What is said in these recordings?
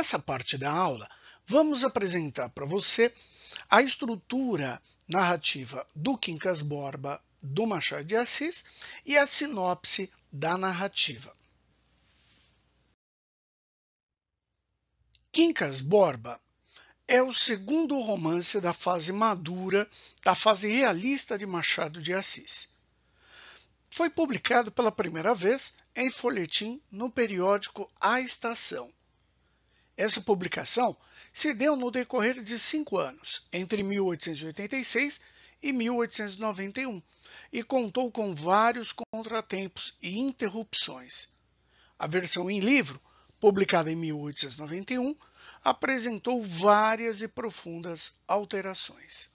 Nessa parte da aula, vamos apresentar para você a estrutura narrativa do Quincas Borba do Machado de Assis e a sinopse da narrativa. Quincas Borba é o segundo romance da fase madura, da fase realista de Machado de Assis. Foi publicado pela primeira vez em folhetim no periódico A Estação, essa publicação se deu no decorrer de cinco anos, entre 1886 e 1891, e contou com vários contratempos e interrupções. A versão em livro, publicada em 1891, apresentou várias e profundas alterações.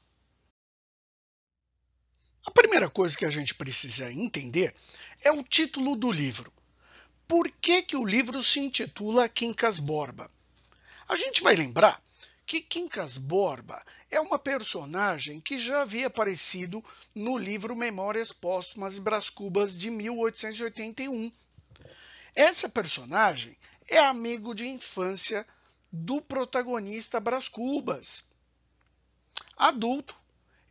A primeira coisa que a gente precisa entender é o título do livro. Por que, que o livro se intitula Quincas Borba? A gente vai lembrar que Quincas Borba é uma personagem que já havia aparecido no livro Memórias Póstumas e Brás Cubas de 1881. Essa personagem é amigo de infância do protagonista Brás Cubas. Adulto,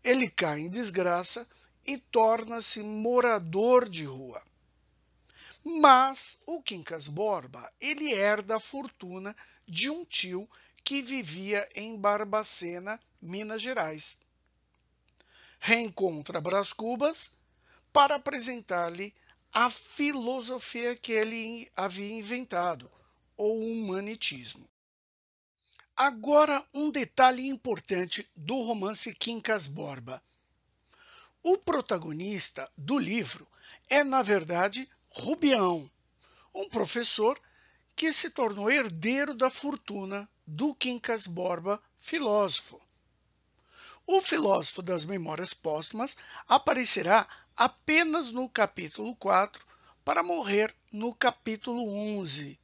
ele cai em desgraça e torna-se morador de rua. Mas o Quincas Borba, ele herda a fortuna de um tio que vivia em Barbacena, Minas Gerais. Reencontra Bras Cubas para apresentar-lhe a filosofia que ele havia inventado, ou humanitismo. Agora, um detalhe importante do romance Quincas Borba. O protagonista do livro é, na verdade, Rubião, um professor que se tornou herdeiro da fortuna do Quincas Borba, filósofo. O filósofo das Memórias Póstumas aparecerá apenas no capítulo 4 para morrer no capítulo 11.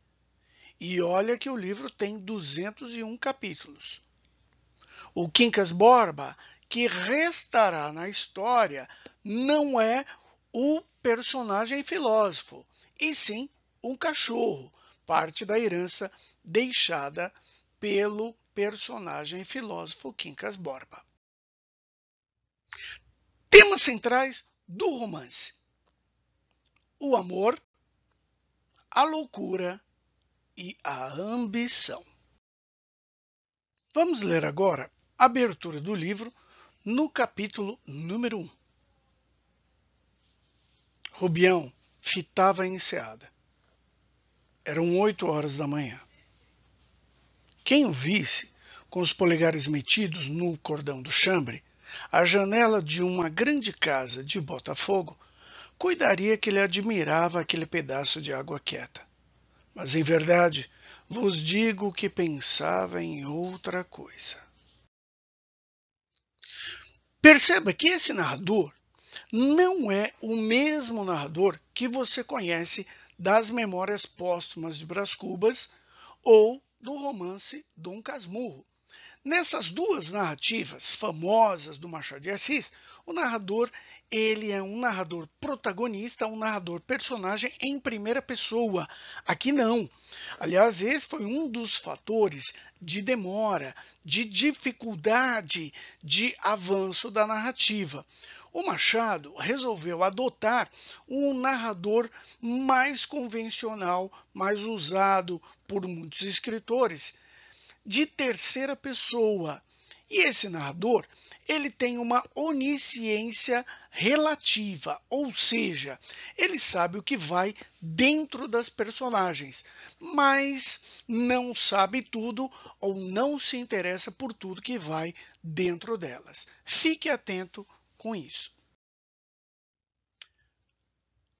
E olha que o livro tem 201 capítulos. O Quincas Borba, que restará na história, não é o personagem filósofo, e sim um cachorro, parte da herança deixada pelo personagem filósofo Quincas Borba. Temas centrais do romance: o amor, a loucura e a ambição. Vamos ler agora a abertura do livro no capítulo número 1. Rubião fitava a enseada. Eram oito horas da manhã. Quem o visse, com os polegares metidos no cordão do chambre, à janela de uma grande casa de Botafogo, cuidaria que ele admirava aquele pedaço de água quieta. Mas, em verdade, vos digo que pensava em outra coisa. Perceba que esse narrador não é o mesmo narrador que você conhece das Memórias Póstumas de Brás Cubas ou do romance Dom Casmurro. Nessas duas narrativas famosas do Machado de Assis, o narrador ele é um narrador protagonista, um narrador personagem em primeira pessoa. Aqui não. Aliás, esse foi um dos fatores de demora, de dificuldade de avanço da narrativa o Machado resolveu adotar um narrador mais convencional, mais usado por muitos escritores, de terceira pessoa. E esse narrador, ele tem uma onisciência relativa, ou seja, ele sabe o que vai dentro das personagens, mas não sabe tudo ou não se interessa por tudo que vai dentro delas. Fique atento com isso.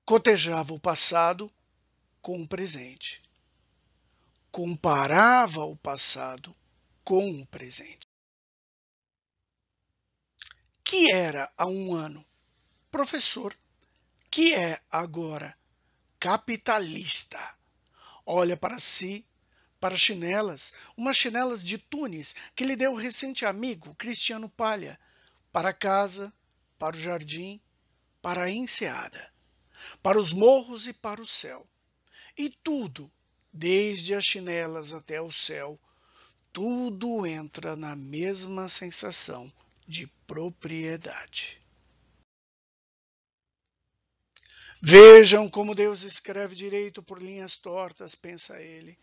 Cotejava o passado com o presente. Comparava o passado com o presente. Que era há um ano professor, que é agora capitalista. Olha para si, para chinelas, umas chinelas de Tunis que lhe deu o recente amigo Cristiano Palha, para casa, para o jardim, para a enseada, para os morros e para o céu. E tudo, desde as chinelas até o céu, tudo entra na mesma sensação de propriedade. Vejam como Deus escreve direito por linhas tortas, pensa ele.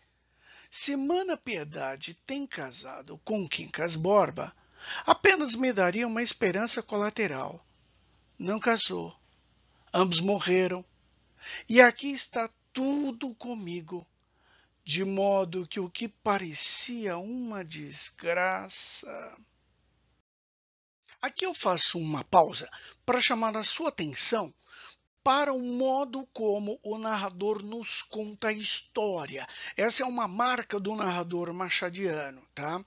Se Mana Piedade tem casado com Quincas Borba, apenas me daria uma esperança colateral não casou. Ambos morreram. E aqui está tudo comigo, de modo que o que parecia uma desgraça. Aqui eu faço uma pausa para chamar a sua atenção para o modo como o narrador nos conta a história. Essa é uma marca do narrador machadiano, tá?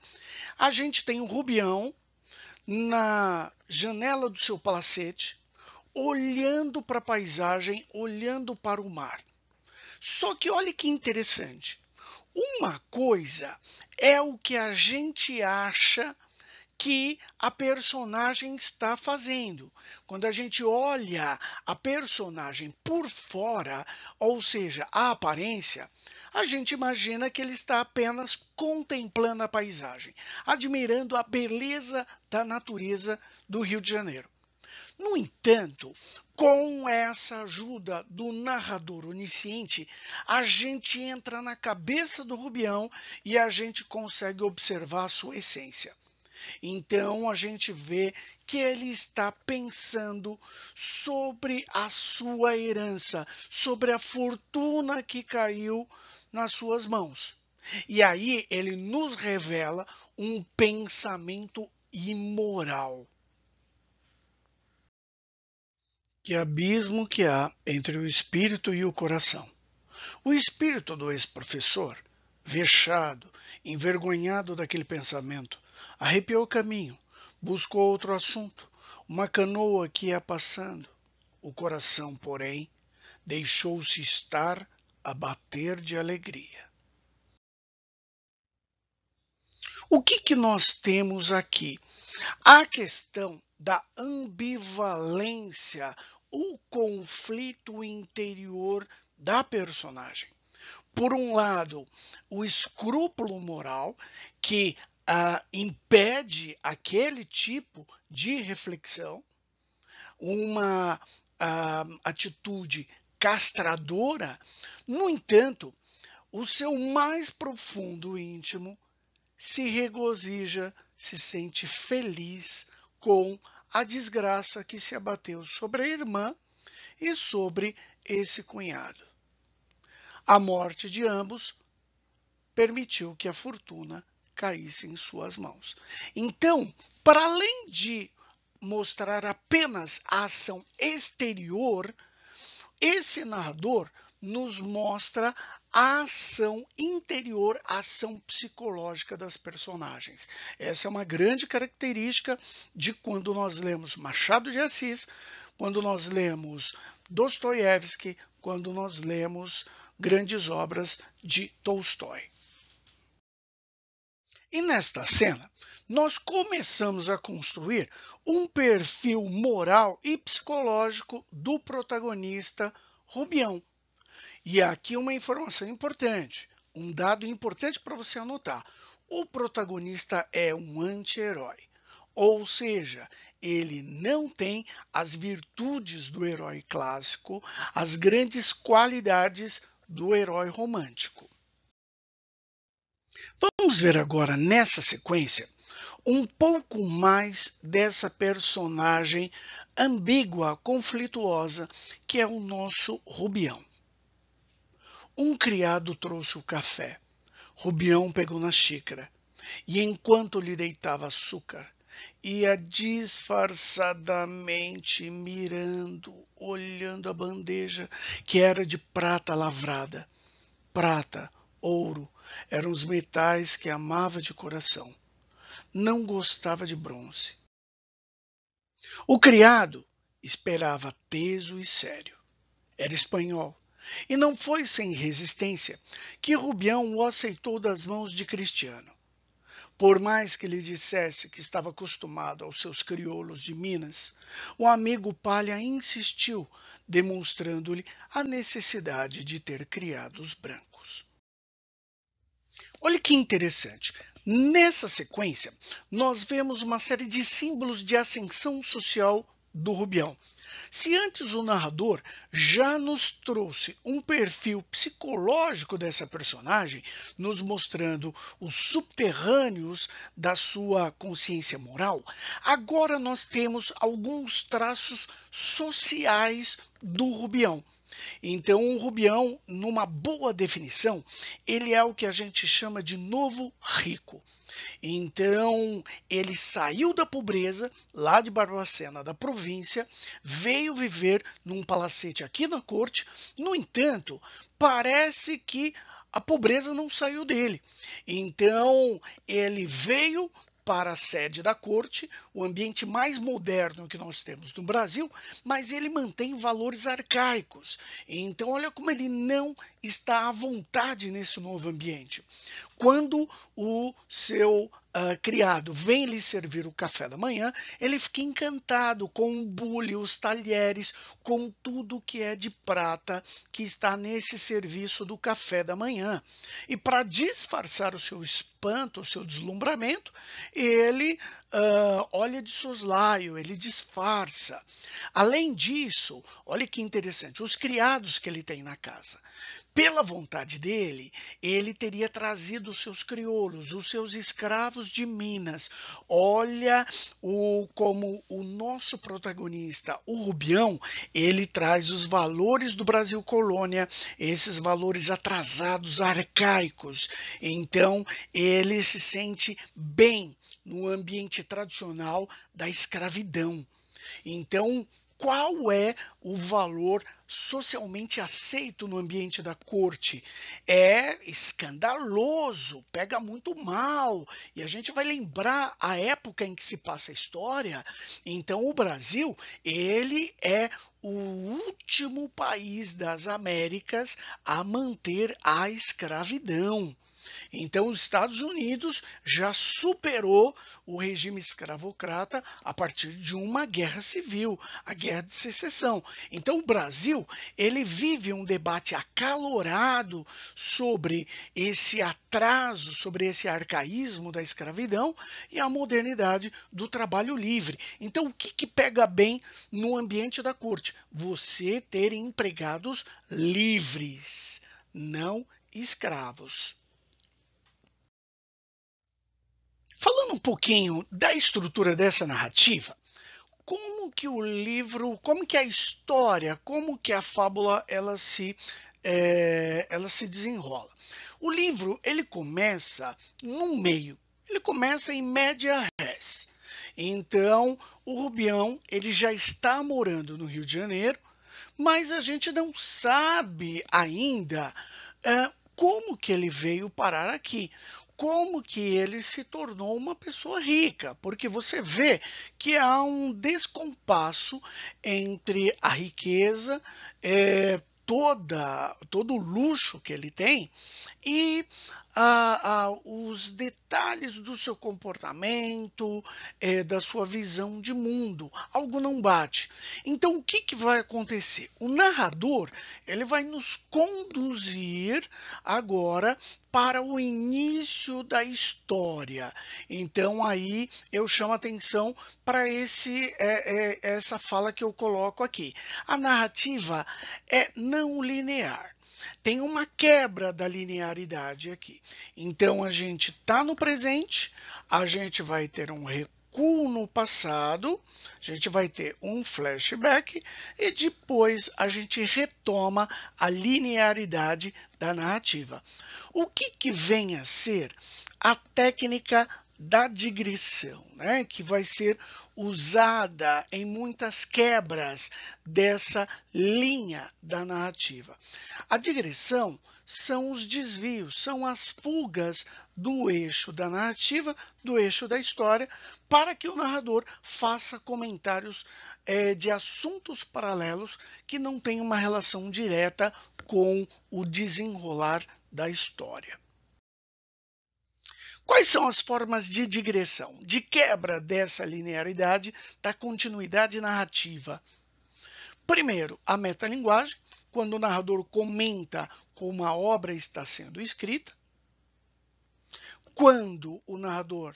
A gente tem o Rubião na janela do seu palacete, olhando para a paisagem, olhando para o mar. Só que olhe que interessante. Uma coisa é o que a gente acha que a personagem está fazendo. Quando a gente olha a personagem por fora, ou seja, a aparência, a gente imagina que ele está apenas contemplando a paisagem, admirando a beleza da natureza do Rio de Janeiro. No entanto, com essa ajuda do narrador onisciente, a gente entra na cabeça do Rubião e a gente consegue observar a sua essência. Então a gente vê que ele está pensando sobre a sua herança, sobre a fortuna que caiu nas suas mãos. E aí ele nos revela um pensamento imoral. Que abismo que há entre o espírito e o coração. O espírito do ex-professor, vexado, envergonhado daquele pensamento, arrepiou o caminho, buscou outro assunto, uma canoa que ia passando. O coração, porém, deixou-se estar a bater de alegria. O que, que nós temos aqui a questão da ambivalência, o conflito interior da personagem. Por um lado, o escrúpulo moral que ah, impede aquele tipo de reflexão, uma ah, atitude castradora. No entanto, o seu mais profundo íntimo se regozija, se sente feliz com a desgraça que se abateu sobre a irmã e sobre esse cunhado. A morte de ambos permitiu que a fortuna caísse em suas mãos. Então, para além de mostrar apenas a ação exterior, esse narrador nos mostra a ação interior, a ação psicológica das personagens. Essa é uma grande característica de quando nós lemos Machado de Assis, quando nós lemos Dostoiévski, quando nós lemos grandes obras de Tolstói. E nesta cena, nós começamos a construir um perfil moral e psicológico do protagonista Rubião, e aqui uma informação importante, um dado importante para você anotar. O protagonista é um anti-herói, ou seja, ele não tem as virtudes do herói clássico, as grandes qualidades do herói romântico. Vamos ver agora nessa sequência um pouco mais dessa personagem ambígua, conflituosa, que é o nosso Rubião. Um criado trouxe o café. Rubião pegou na xícara e, enquanto lhe deitava açúcar, ia disfarçadamente mirando, olhando a bandeja que era de prata lavrada. Prata, ouro, eram os metais que amava de coração. Não gostava de bronze. O criado esperava teso e sério. Era espanhol e não foi sem resistência que Rubião o aceitou das mãos de Cristiano. Por mais que lhe dissesse que estava acostumado aos seus crioulos de Minas, o amigo Palha insistiu, demonstrando-lhe a necessidade de ter criados brancos. Olha que interessante. Nessa sequência, nós vemos uma série de símbolos de ascensão social do Rubião, se antes o narrador já nos trouxe um perfil psicológico dessa personagem, nos mostrando os subterrâneos da sua consciência moral, agora nós temos alguns traços sociais do Rubião. Então, o Rubião, numa boa definição, ele é o que a gente chama de novo rico. Então ele saiu da pobreza, lá de Barbacena, da província, veio viver num palacete aqui na corte. No entanto, parece que a pobreza não saiu dele. Então ele veio para a sede da corte, o ambiente mais moderno que nós temos no Brasil, mas ele mantém valores arcaicos. Então, olha como ele não está à vontade nesse novo ambiente quando o seu uh, criado vem lhe servir o café da manhã, ele fica encantado com o bule, os talheres, com tudo que é de prata que está nesse serviço do café da manhã. E para disfarçar o seu espanto, o seu deslumbramento, ele uh, olha de soslaio, ele disfarça. Além disso, olha que interessante, os criados que ele tem na casa. Pela vontade dele, ele teria trazido os seus crioulos, os seus escravos Santos de Minas. Olha o como o nosso protagonista, o Rubião, ele traz os valores do Brasil colônia, esses valores atrasados, arcaicos. Então, ele se sente bem no ambiente tradicional da escravidão. Então, qual é o valor socialmente aceito no ambiente da corte. É escandaloso, pega muito mal. E a gente vai lembrar a época em que se passa a história. Então, o Brasil, ele é o último país das Américas a manter a escravidão. Então, os Estados Unidos já superou o regime escravocrata a partir de uma guerra civil, a guerra de secessão. Então, o Brasil ele vive um debate acalorado sobre esse atraso, sobre esse arcaísmo da escravidão e a modernidade do trabalho livre. Então, o que, que pega bem no ambiente da corte? Você ter empregados livres, não escravos. Falando um pouquinho da estrutura dessa narrativa, como que o livro, como que a história, como que a fábula ela se é, ela se desenrola. O livro ele começa no meio, ele começa em média res. Então o Rubião ele já está morando no Rio de Janeiro, mas a gente não sabe ainda é, como que ele veio parar aqui como que ele se tornou uma pessoa rica, porque você vê que há um descompasso entre a riqueza, é, toda todo o luxo que ele tem e ah, ah, os detalhes do seu comportamento, eh, da sua visão de mundo. Algo não bate. Então o que, que vai acontecer? O narrador ele vai nos conduzir agora para o início da história. Então aí eu chamo atenção para esse é, é, essa fala que eu coloco aqui. A narrativa é não linear. Tem uma quebra da linearidade aqui. Então a gente está no presente, a gente vai ter um recuo no passado, a gente vai ter um flashback e depois a gente retoma a linearidade da narrativa. O que, que vem a ser a técnica da digressão, né, que vai ser usada em muitas quebras dessa linha da narrativa. A digressão são os desvios, são as fugas do eixo da narrativa, do eixo da história, para que o narrador faça comentários é, de assuntos paralelos que não têm uma relação direta com o desenrolar da história. Quais são as formas de digressão, de quebra dessa linearidade da continuidade narrativa? Primeiro, a metalinguagem, quando o narrador comenta como a obra está sendo escrita. Quando o narrador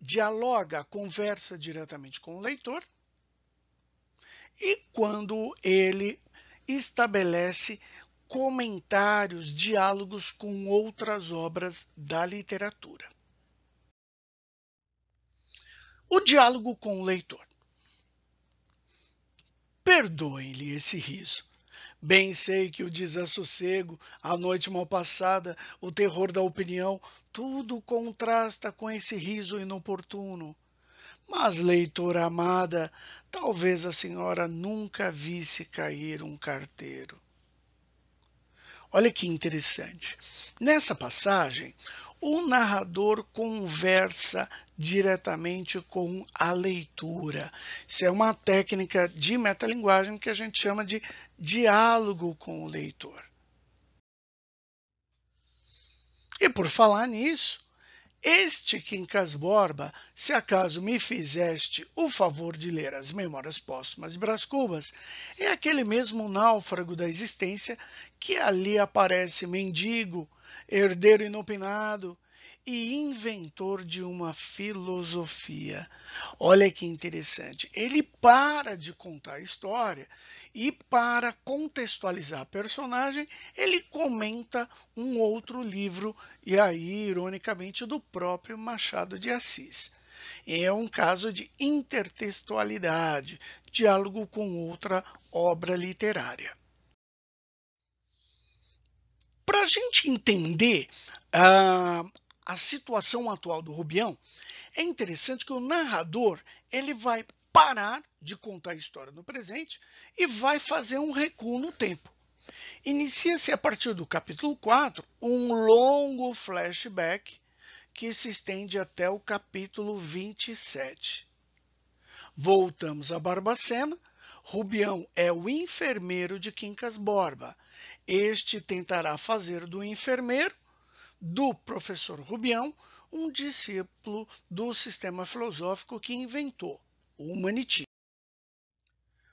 dialoga, conversa diretamente com o leitor. E quando ele estabelece comentários, diálogos com outras obras da literatura o diálogo com o leitor. Perdoem-lhe esse riso. Bem sei que o desassossego, a noite mal passada, o terror da opinião, tudo contrasta com esse riso inoportuno. Mas, leitora amada, talvez a senhora nunca visse cair um carteiro. Olha que interessante. Nessa passagem, o narrador conversa diretamente com a leitura. Isso é uma técnica de metalinguagem que a gente chama de diálogo com o leitor. E por falar nisso, este Quincas Borba, se acaso me fizeste o favor de ler as Memórias Póstumas de Brás Cubas, é aquele mesmo náufrago da existência que ali aparece mendigo, herdeiro inopinado, e inventor de uma filosofia. Olha que interessante. Ele para de contar a história e, para contextualizar a personagem, ele comenta um outro livro, e aí, ironicamente, do próprio Machado de Assis. É um caso de intertextualidade, diálogo com outra obra literária. Para a gente entender a, ah, a situação atual do Rubião, é interessante que o narrador ele vai parar de contar a história no presente e vai fazer um recuo no tempo. Inicia-se a partir do capítulo 4 um longo flashback que se estende até o capítulo 27. Voltamos a Barbacena. Rubião é o enfermeiro de Quincas Borba. Este tentará fazer do enfermeiro do professor Rubião, um discípulo do sistema filosófico que inventou, o humanitismo.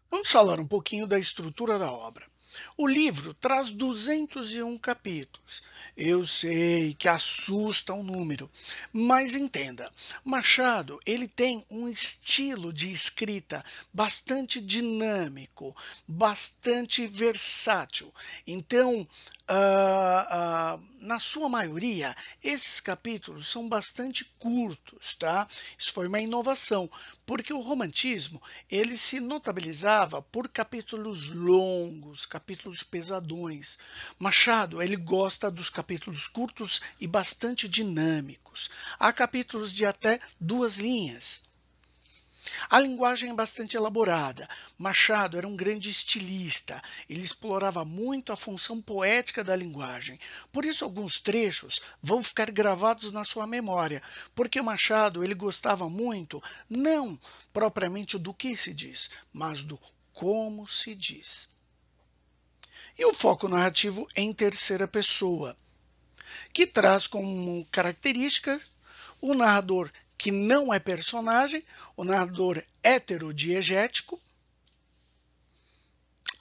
Vamos falar um pouquinho da estrutura da obra. O livro traz 201 capítulos. Eu sei que assusta o um número, mas entenda, Machado, ele tem um estilo de escrita bastante dinâmico, bastante versátil. Então, uh, uh, na sua maioria, esses capítulos são bastante curtos, tá? Isso foi uma inovação, porque o romantismo, ele se notabilizava por capítulos longos, capítulos capítulos pesadões. Machado, ele gosta dos capítulos curtos e bastante dinâmicos. Há capítulos de até duas linhas. A linguagem é bastante elaborada. Machado era um grande estilista. Ele explorava muito a função poética da linguagem. Por isso, alguns trechos vão ficar gravados na sua memória, porque Machado ele gostava muito, não propriamente do que se diz, mas do como se diz e o foco narrativo em terceira pessoa, que traz como característica o narrador que não é personagem, o narrador heterodiegético,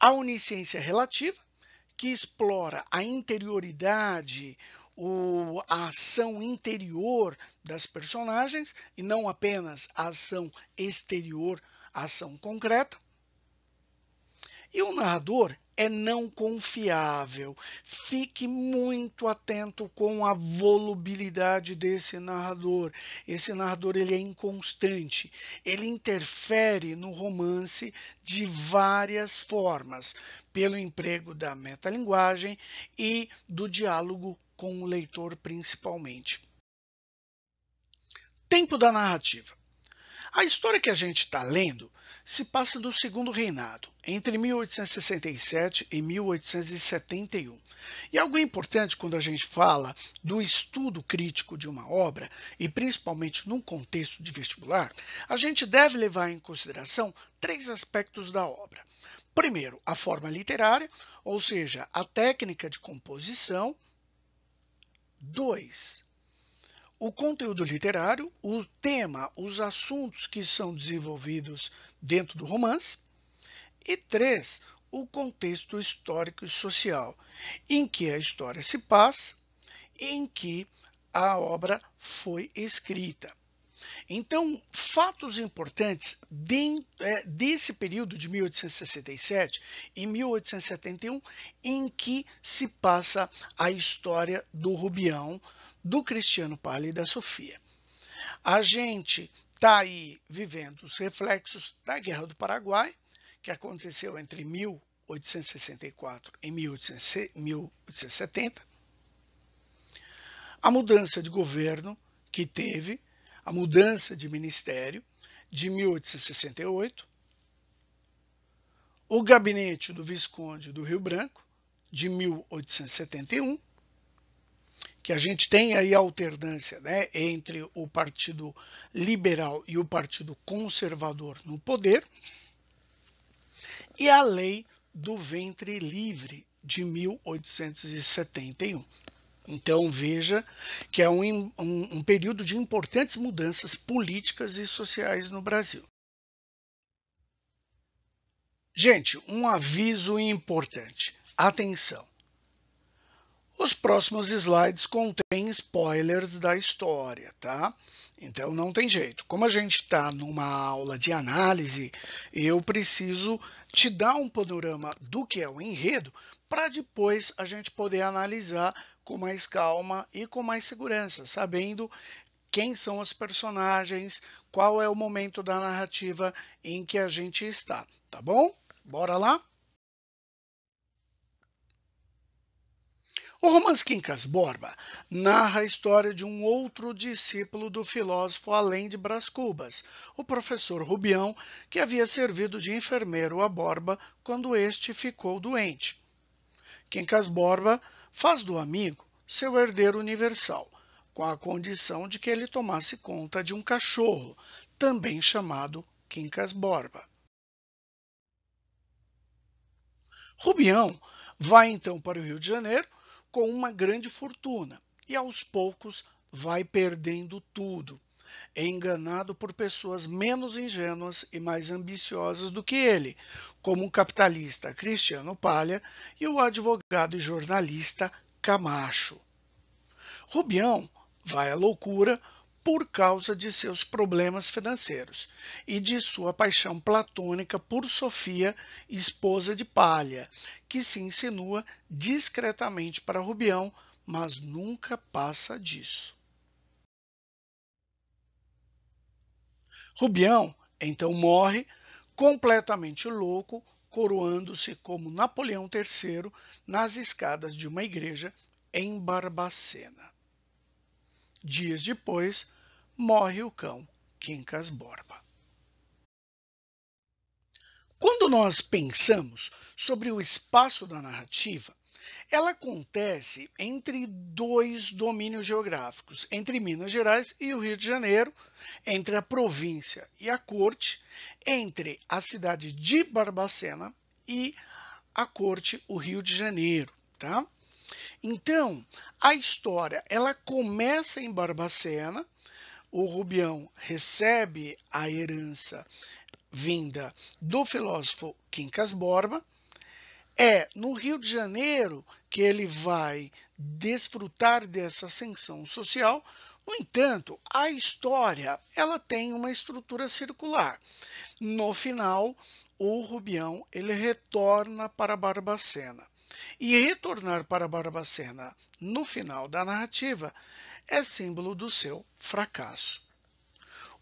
a onisciência relativa, que explora a interioridade, o, a ação interior das personagens e não apenas a ação exterior, a ação concreta. E o narrador é não confiável. Fique muito atento com a volubilidade desse narrador. Esse narrador ele é inconstante. Ele interfere no romance de várias formas, pelo emprego da metalinguagem e do diálogo com o leitor principalmente. Tempo da narrativa. A história que a gente está lendo se passa do segundo reinado, entre 1867 e 1871. E algo importante quando a gente fala do estudo crítico de uma obra, e principalmente num contexto de vestibular, a gente deve levar em consideração três aspectos da obra. Primeiro, a forma literária, ou seja, a técnica de composição. Dois, o conteúdo literário, o tema, os assuntos que são desenvolvidos dentro do romance. E três, o contexto histórico e social, em que a história se passa, em que a obra foi escrita. Então, fatos importantes é, desse período de 1867 e 1871, em que se passa a história do Rubião do Cristiano Pali e da Sofia. A gente está aí vivendo os reflexos da Guerra do Paraguai, que aconteceu entre 1864 e 1870, a mudança de governo que teve, a mudança de ministério de 1868, o gabinete do Visconde do Rio Branco de 1871 que a gente tem aí a alternância né, entre o Partido Liberal e o Partido Conservador no poder, e a lei do ventre livre de 1871. Então veja que é um, um, um, período de importantes mudanças políticas e sociais no Brasil. Gente, um aviso importante. Atenção! Os próximos slides contêm spoilers da história, tá? Então não tem jeito. Como a gente está numa aula de análise, eu preciso te dar um panorama do que é o enredo para depois a gente poder analisar com mais calma e com mais segurança, sabendo quem são os personagens, qual é o momento da narrativa em que a gente está, tá bom? Bora lá? O romance Quincas Borba narra a história de um outro discípulo do filósofo além de Brás Cubas, o professor Rubião, que havia servido de enfermeiro a Borba quando este ficou doente. Quincas Borba faz do amigo seu herdeiro universal, com a condição de que ele tomasse conta de um cachorro, também chamado Quincas Borba. Rubião vai então para o Rio de Janeiro com uma grande fortuna e aos poucos vai perdendo tudo, é enganado por pessoas menos ingênuas e mais ambiciosas do que ele, como o capitalista Cristiano Palha e o advogado e jornalista Camacho. Rubião vai à loucura por causa de seus problemas financeiros e de sua paixão platônica por Sofia, esposa de Palha, que se insinua discretamente para Rubião, mas nunca passa disso. Rubião então morre, completamente louco, coroando-se como Napoleão III nas escadas de uma igreja em Barbacena. Dias depois, morre o cão Quincas Borba. Quando nós pensamos sobre o espaço da narrativa, ela acontece entre dois domínios geográficos, entre Minas Gerais e o Rio de Janeiro, entre a província e a corte, entre a cidade de Barbacena e a corte, o Rio de Janeiro, tá? Então, a história, ela começa em Barbacena, o Rubião recebe a herança vinda do filósofo Quincas Borba, é no Rio de Janeiro que ele vai desfrutar dessa ascensão social. No entanto, a história ela tem uma estrutura circular. No final, o Rubião ele retorna para Barbacena. E retornar para Barbacena no final da narrativa é símbolo do seu fracasso.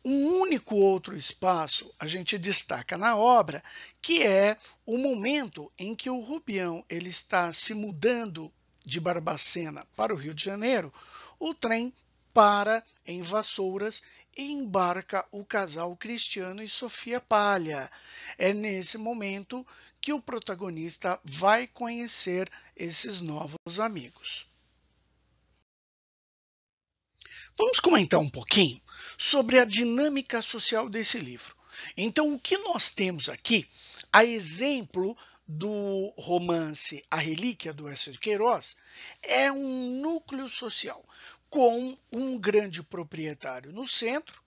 Um único outro espaço a gente destaca na obra, que é o momento em que o Rubião ele está se mudando de Barbacena para o Rio de Janeiro. O trem para em Vassouras e embarca o casal Cristiano e Sofia Palha. É nesse momento que o protagonista vai conhecer esses novos amigos. Vamos comentar um pouquinho sobre a dinâmica social desse livro. Então, o que nós temos aqui, a exemplo do romance A Relíquia do S. de Queiroz, é um núcleo social com um grande proprietário no centro,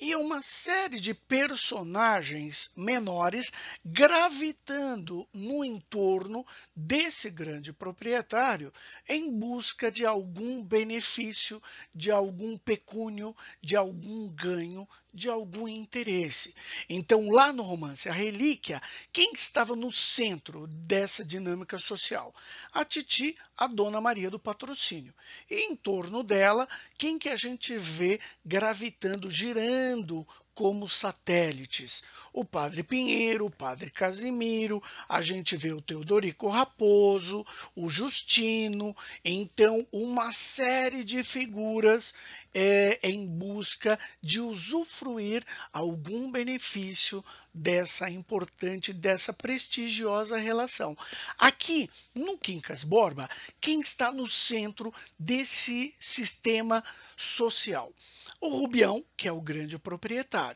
e uma série de personagens menores gravitando no entorno desse grande proprietário em busca de algum benefício, de algum pecúnio, de algum ganho, de algum interesse. Então, lá no romance A Relíquia, quem estava no centro dessa dinâmica social? A Titi, a Dona Maria do Patrocínio. E em torno dela, quem que a gente vê gravitando, girando criando como satélites. O padre Pinheiro, o padre Casimiro, a gente vê o Teodorico Raposo, o Justino, então uma série de figuras é, em busca de usufruir algum benefício dessa importante, dessa prestigiosa relação. Aqui, no Quincas Borba, quem está no centro desse sistema social? O Rubião, que é o grande proprietário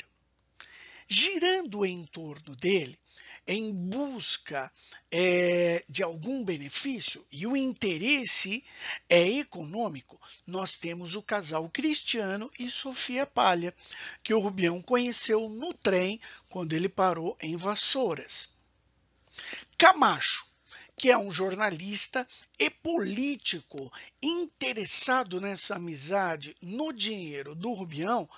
girando em torno dele em busca é, de algum benefício e o interesse é econômico, nós temos o casal Cristiano e Sofia Palha, que o Rubião conheceu no trem quando ele parou em Vassouras. Camacho, que é um jornalista e político interessado nessa amizade no dinheiro do Rubião,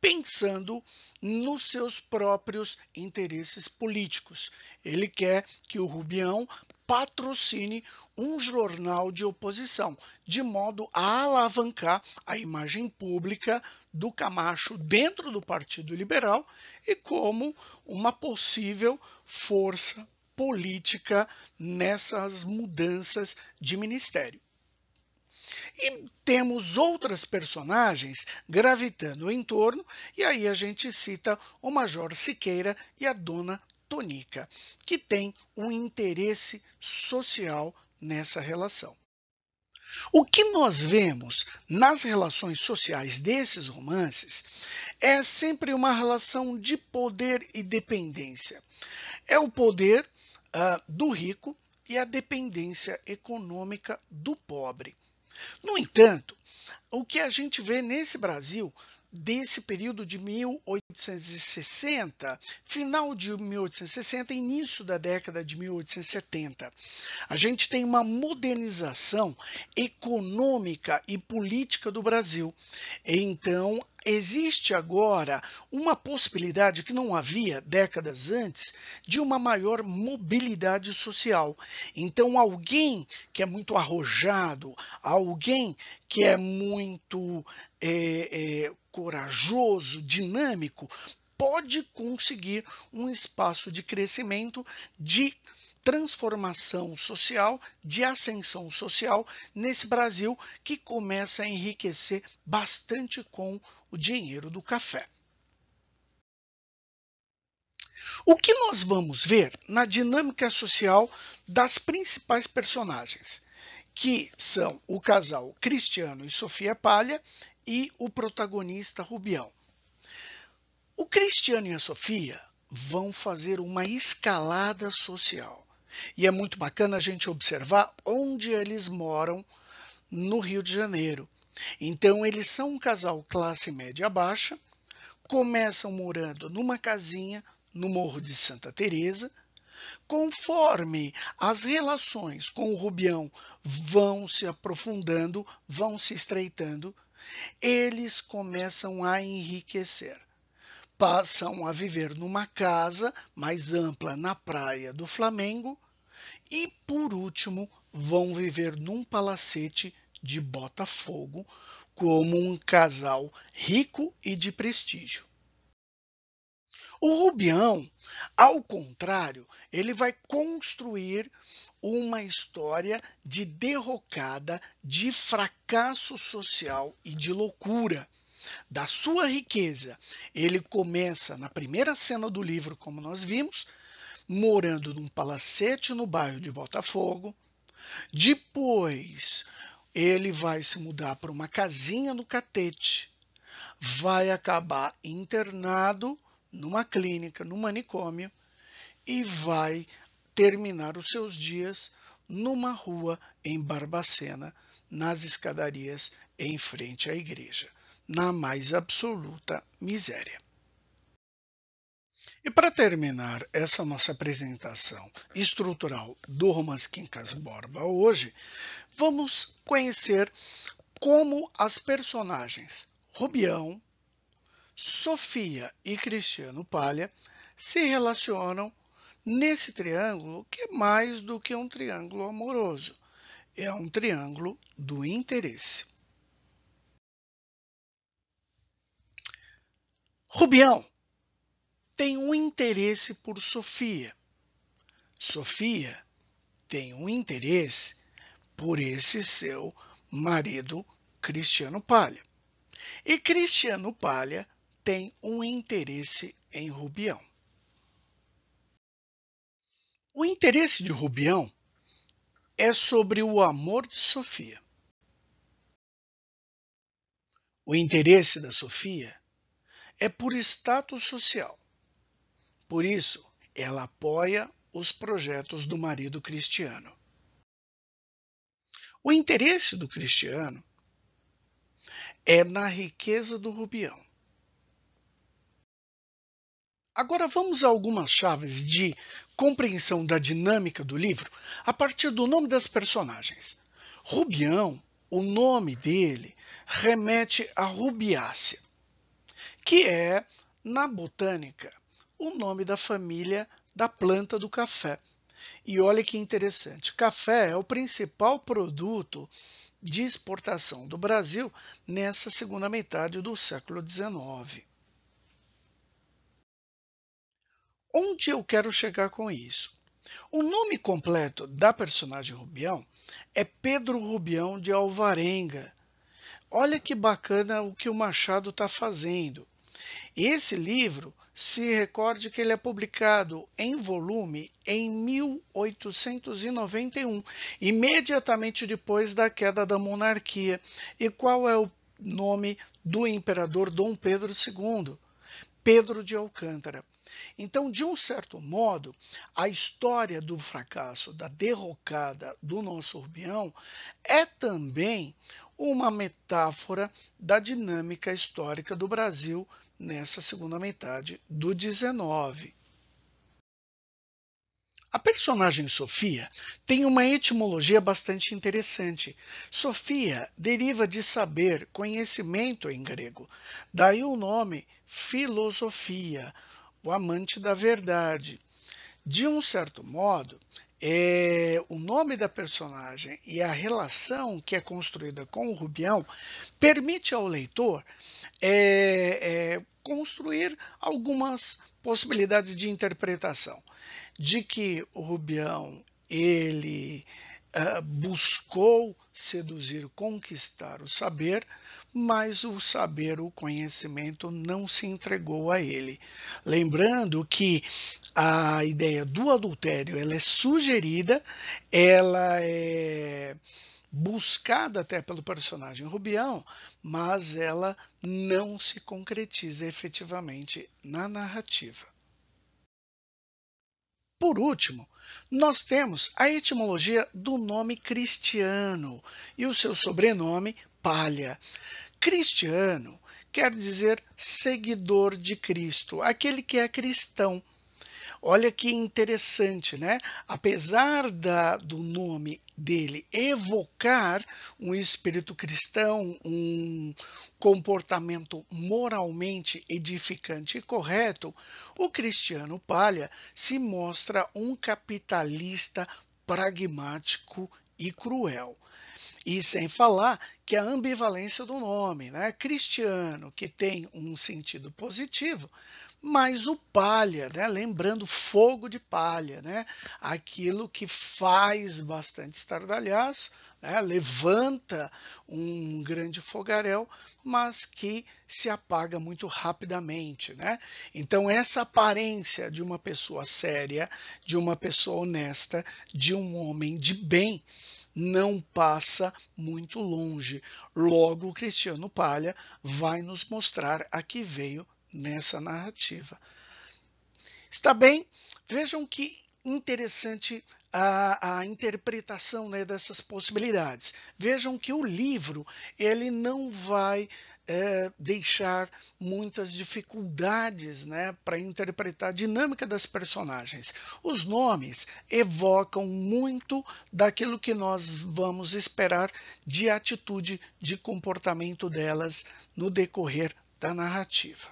pensando nos seus próprios interesses políticos. Ele quer que o Rubião patrocine um jornal de oposição, de modo a alavancar a imagem pública do Camacho dentro do Partido Liberal e como uma possível força política nessas mudanças de ministério. E temos outras personagens gravitando em torno, e aí a gente cita o Major Siqueira e a Dona Tonica, que tem um interesse social nessa relação. O que nós vemos nas relações sociais desses romances é sempre uma relação de poder e dependência. É o poder uh, do rico e a dependência econômica do pobre. No entanto, o que a gente vê nesse Brasil desse período de 1860, final de 1860 início da década de 1870. A gente tem uma modernização econômica e política do Brasil. Então, existe agora uma possibilidade que não havia décadas antes de uma maior mobilidade social. Então, alguém que é muito arrojado, alguém que é muito é, é, corajoso, dinâmico, pode conseguir um espaço de crescimento, de transformação social, de ascensão social nesse Brasil que começa a enriquecer bastante com o dinheiro do café. O que nós vamos ver na dinâmica social das principais personagens? que são o casal Cristiano e Sofia Palha e o protagonista Rubião. O Cristiano e a Sofia vão fazer uma escalada social. E é muito bacana a gente observar onde eles moram no Rio de Janeiro. Então, eles são um casal classe média baixa, começam morando numa casinha no Morro de Santa Teresa, Conforme as relações com o Rubião vão se aprofundando, vão se estreitando, eles começam a enriquecer. Passam a viver numa casa mais ampla na praia do Flamengo e, por último, vão viver num palacete de Botafogo como um casal rico e de prestígio. O Rubião, ao contrário, ele vai construir uma história de derrocada, de fracasso social e de loucura. Da sua riqueza, ele começa na primeira cena do livro, como nós vimos, morando num palacete no bairro de Botafogo. Depois, ele vai se mudar para uma casinha no Catete. Vai acabar internado numa clínica, num manicômio e vai terminar os seus dias numa rua em Barbacena, nas escadarias em frente à igreja, na mais absoluta miséria. E para terminar essa nossa apresentação estrutural do Romance Quincas Borba hoje, vamos conhecer como as personagens Rubião, Sofia e Cristiano Palha se relacionam nesse triângulo que é mais do que um triângulo amoroso, é um triângulo do interesse. Rubião tem um interesse por Sofia. Sofia tem um interesse por esse seu marido Cristiano Palha. E Cristiano Palha tem um interesse em Rubião. O interesse de Rubião é sobre o amor de Sofia. O interesse da Sofia é por status social. Por isso, ela apoia os projetos do marido cristiano. O interesse do cristiano é na riqueza do Rubião. Agora vamos a algumas chaves de compreensão da dinâmica do livro a partir do nome das personagens. Rubião, o nome dele, remete a rubiácea, que é, na botânica, o nome da família da planta do café. E olha que interessante: café é o principal produto de exportação do Brasil nessa segunda metade do século XIX. Onde eu quero chegar com isso? O nome completo da personagem Rubião é Pedro Rubião de Alvarenga. Olha que bacana o que o Machado está fazendo. Esse livro, se recorde que ele é publicado em volume em 1891, imediatamente depois da queda da monarquia. E qual é o nome do imperador Dom Pedro II? Pedro de Alcântara. Então, de um certo modo, a história do fracasso, da derrocada do nosso Urbião é também uma metáfora da dinâmica histórica do Brasil nessa segunda metade do 19. A personagem Sofia tem uma etimologia bastante interessante. Sofia deriva de saber, conhecimento em grego. Daí o nome filosofia, o amante da verdade. De um certo modo, é, o nome da personagem e a relação que é construída com o Rubião permite ao leitor é, é, construir algumas possibilidades de interpretação de que o Rubião ele ah, buscou seduzir, conquistar o saber, mas o saber, o conhecimento não se entregou a ele. Lembrando que a ideia do adultério ela é sugerida, ela é buscada até pelo personagem Rubião, mas ela não se concretiza efetivamente na narrativa. Por último, nós temos a etimologia do nome Cristiano e o seu sobrenome Palha. Cristiano quer dizer seguidor de Cristo, aquele que é cristão. Olha que interessante, né? Apesar da, do nome dele evocar um espírito cristão, um comportamento moralmente edificante e correto, o Cristiano Palha se mostra um capitalista pragmático e cruel. E sem falar que a ambivalência do nome, né? Cristiano, que tem um sentido positivo, mas o palha, né? lembrando fogo de palha, né? aquilo que faz bastante estardalhaço, né? levanta um grande fogaréu, mas que se apaga muito rapidamente. Né? Então, essa aparência de uma pessoa séria, de uma pessoa honesta, de um homem de bem, não passa muito longe. Logo, o Cristiano Palha vai nos mostrar a que veio nessa narrativa. Está bem? Vejam que interessante a, a interpretação né, dessas possibilidades. Vejam que o livro ele não vai é, deixar muitas dificuldades né, para interpretar a dinâmica das personagens. Os nomes evocam muito daquilo que nós vamos esperar de atitude, de comportamento delas no decorrer da narrativa.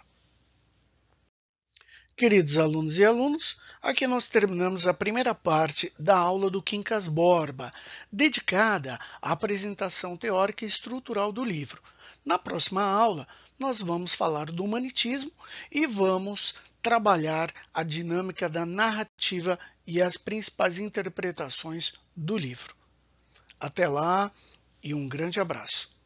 Queridos alunos e alunos, aqui nós terminamos a primeira parte da aula do Quincas Borba, dedicada à apresentação teórica e estrutural do livro. Na próxima aula, nós vamos falar do humanitismo e vamos trabalhar a dinâmica da narrativa e as principais interpretações do livro. Até lá e um grande abraço.